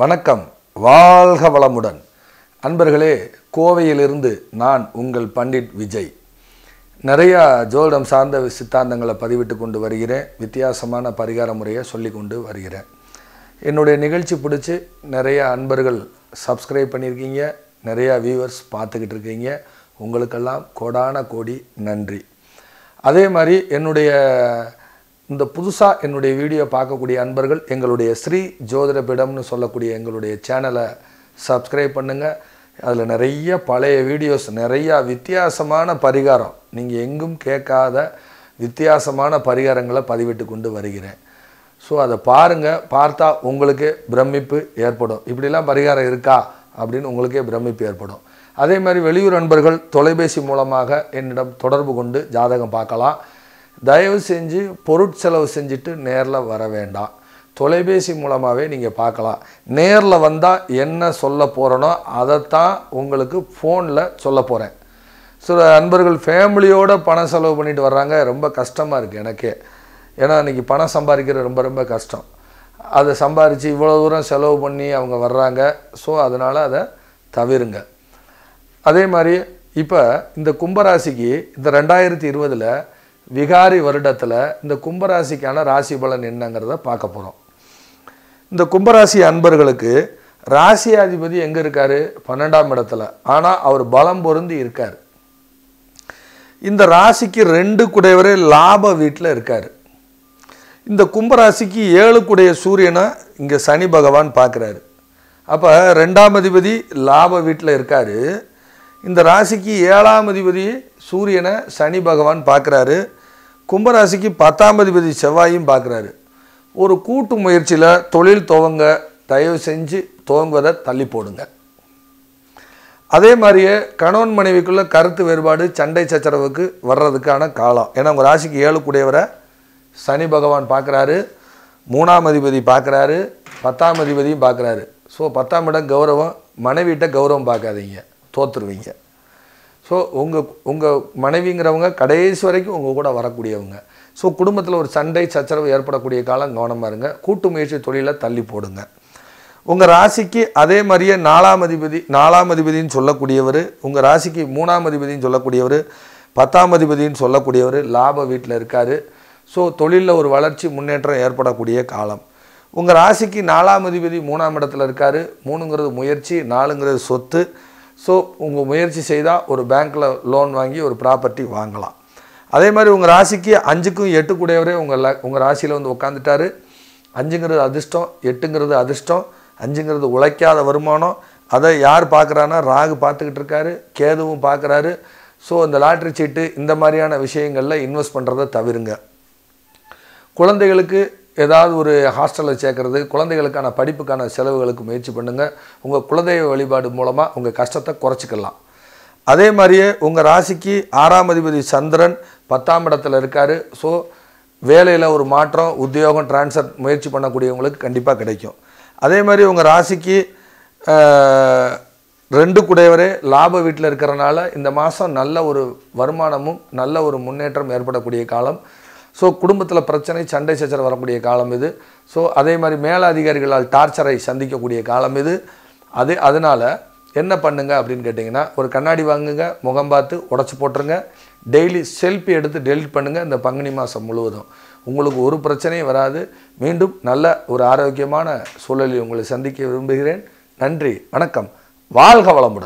வணக்கம் வாழ்க வளமுடன் அன்பர்களே கோவையிலிருந்து நான் உங்கள் பண்டிட் விஜய் நிறையா ஜோதிடம் சார்ந்த சித்தாந்தங்களை பதிவிட்டு கொண்டு வருகிறேன் வித்தியாசமான பரிகார முறையை சொல்லி கொண்டு வருகிறேன் என்னுடைய நிகழ்ச்சி பிடிச்சி நிறையா அன்பர்கள் சப்ஸ்கிரைப் பண்ணியிருக்கீங்க நிறையா வியூவர்ஸ் பார்த்துக்கிட்டு இருக்கீங்க உங்களுக்கெல்லாம் கோடான கோடி நன்றி அதே மாதிரி என்னுடைய இந்த புதுசாக என்னுடைய வீடியோ பார்க்கக்கூடிய அன்பர்கள் எங்களுடைய ஸ்ரீ ஜோதிடபிடம்னு சொல்லக்கூடிய எங்களுடைய சேனலை சப்ஸ்கிரைப் பண்ணுங்கள் அதில் நிறைய பழைய வீடியோஸ் நிறையா வித்தியாசமான பரிகாரம் நீங்கள் எங்கும் கேட்காத வித்தியாசமான பரிகாரங்களை பதிவிட்டு கொண்டு வருகிறேன் ஸோ அதை பாருங்கள் பார்த்தா உங்களுக்கே பிரமிப்பு ஏற்படும் இப்படிலாம் பரிகாரம் இருக்கா அப்படின்னு உங்களுக்கே பிரமிப்பு ஏற்படும் அதே மாதிரி வெளியூர் அன்பர்கள் தொலைபேசி மூலமாக என்னிடம் தொடர்பு கொண்டு ஜாதகம் பார்க்கலாம் தயவு செஞ்சு பொருட்செலவு செஞ்சுட்டு நேரில் வர வேண்டாம் தொலைபேசி மூலமாகவே நீங்கள் பார்க்கலாம் நேரில் வந்தால் என்ன சொல்ல போகிறனோ அதைத்தான் உங்களுக்கு ஃபோனில் சொல்ல போகிறேன் சில அன்பர்கள் ஃபேமிலியோடு பணம் செலவு பண்ணிட்டு வர்றாங்க ரொம்ப கஷ்டமாக இருக்குது எனக்கே ஏன்னா இன்றைக்கி பணம் சம்பாதிக்கிறது ரொம்ப ரொம்ப கஷ்டம் அதை சம்பாரித்து இவ்வளோ தூரம் செலவு பண்ணி அவங்க வர்றாங்க ஸோ அதனால் அதை தவிருங்க அதே மாதிரி இப்போ இந்த கும்பராசிக்கு இந்த ரெண்டாயிரத்தி இருபதில் விகாரி வருடத்தில் இந்த கும்பராசிக்கான ராசி பலன் என்னங்கிறத பார்க்க போகிறோம் இந்த கும்பராசி அன்பர்களுக்கு ராசியாதிபதி எங்கே இருக்கார் பன்னெண்டாம் இடத்துல ஆனால் அவர் பலம் பொருந்தி இருக்கார் இந்த ராசிக்கு ரெண்டு குடையவரே லாப வீட்டில் இருக்கார் இந்த கும்பராசிக்கு ஏழு குடைய சூரியனை இங்கே சனி பகவான் பார்க்குறாரு அப்போ ரெண்டாம் அதிபதி லாப வீட்டில் இருக்கார் இந்த ராசிக்கு ஏழாம் அதிபதி சூரியனை சனி பகவான் பார்க்குறாரு கும்பராசிக்கு பத்தாம் அதிபதி செவ்வாயும் பார்க்குறாரு ஒரு கூட்டு முயற்சியில் தொழில் துவங்க தயவு செஞ்சு துவங்குவதை தள்ளி போடுங்க அதே மாதிரியே கணவன் மனைவிக்குள்ளே கருத்து வேறுபாடு சண்டை சச்சரவுக்கு வர்றதுக்கான காலம் ஏன்னா உங்கள் ராசிக்கு ஏழு கூடியவரை சனி பகவான் பார்க்குறாரு மூணாம் அதிபதி பார்க்குறாரு பத்தாம் அதிபதியும் பார்க்குறாரு ஸோ பத்தாம் இடம் கௌரவம் மனைவிட்ட கௌரவம் பார்க்காதீங்க தோற்றுருவீங்க ஸோ உங்கள் உங்கள் மனைவிங்கிறவங்க கடைசி வரைக்கும் உங்கள் கூட வரக்கூடியவங்க ஸோ குடும்பத்தில் ஒரு சண்டை சச்சரவு ஏற்படக்கூடிய காலம் கவனமாக இருங்க கூட்டு முயற்சி தொழிலை தள்ளி போடுங்க உங்கள் ராசிக்கு அதே மாதிரியே நாலாம் அதிபதி நாலாம் அதிபதினு சொல்லக்கூடியவர் உங்கள் ராசிக்கு மூணாம் அதிபதினு சொல்லக்கூடியவர் பத்தாம் அதிபதினு சொல்லக்கூடியவர் லாப வீட்டில் இருக்கார் ஸோ தொழிலில் ஒரு வளர்ச்சி முன்னேற்றம் ஏற்படக்கூடிய காலம் உங்கள் ராசிக்கு நாலாம் அதிபதி மூணாம் இடத்துல இருக்கார் மூணுங்கிறது முயற்சி நாலுங்கிறது சொத்து ஸோ உங்கள் முயற்சி செய்தால் ஒரு பேங்க்கில் லோன் வாங்கி ஒரு ப்ராப்பர்ட்டி வாங்கலாம் அதே மாதிரி உங்கள் ராசிக்கு அஞ்சுக்கும் எட்டு கூடையவரே உங்கள் ல உங்கள் ராசியில் வந்து உட்காந்துட்டார் அஞ்சுங்கிறது அதிர்ஷ்டம் எட்டுங்கிறது அதிர்ஷ்டம் அஞ்சுங்கிறது உழைக்காத வருமானம் அதை யார் பார்க்குறான்னா ராகு பார்த்துக்கிட்டு இருக்காரு கேதுவும் பார்க்குறாரு ஸோ இந்த லாட்ரி சீட்டு இந்த மாதிரியான விஷயங்களில் இன்வெஸ்ட் பண்ணுறதை தவிருங்க குழந்தைகளுக்கு ஏதாவது ஒரு ஹாஸ்டலில் சேர்க்குறது குழந்தைகளுக்கான படிப்புக்கான செலவுகளுக்கு முயற்சி பண்ணுங்கள் உங்கள் குலதெய்வ வழிபாடு மூலமாக உங்கள் கஷ்டத்தை குறைச்சிக்கலாம் அதே மாதிரியே உங்கள் ராசிக்கு ஆறாம் அதிபதி சந்திரன் பத்தாம் இடத்துல இருக்கார் ஸோ வேலையில் ஒரு மாற்றம் உத்தியோகம் டிரான்ஸ்ஃபர் முயற்சி பண்ணக்கூடியவங்களுக்கு கண்டிப்பாக கிடைக்கும் அதே மாதிரி உங்கள் ராசிக்கு ரெண்டு குடையவரே லாப வீட்டில் இருக்கிறனால இந்த மாதம் நல்ல ஒரு வருமானமும் நல்ல ஒரு முன்னேற்றம் ஏற்படக்கூடிய காலம் ஸோ குடும்பத்தில் பிரச்சனை சண்டை சச்சரவு வரக்கூடிய காலம் இது ஸோ அதே மாதிரி மேலதிகாரிகளால் டார்ச்சரை சந்திக்கக்கூடிய காலம் இது அது அதனால் என்ன பண்ணுங்க அப்படின்னு கேட்டிங்கன்னா ஒரு கண்ணாடி வாங்குங்க முகம் பார்த்து உடச்சி போட்டுருங்க டெய்லி செல்ஃபி எடுத்து டெலிட் பண்ணுங்கள் இந்த பங்குனி மாதம் முழுவதும் உங்களுக்கு ஒரு பிரச்சனையும் வராது மீண்டும் நல்ல ஒரு ஆரோக்கியமான சூழலில் உங்களை சந்திக்க விரும்புகிறேன் நன்றி வணக்கம் வாழ்க வளமுடன்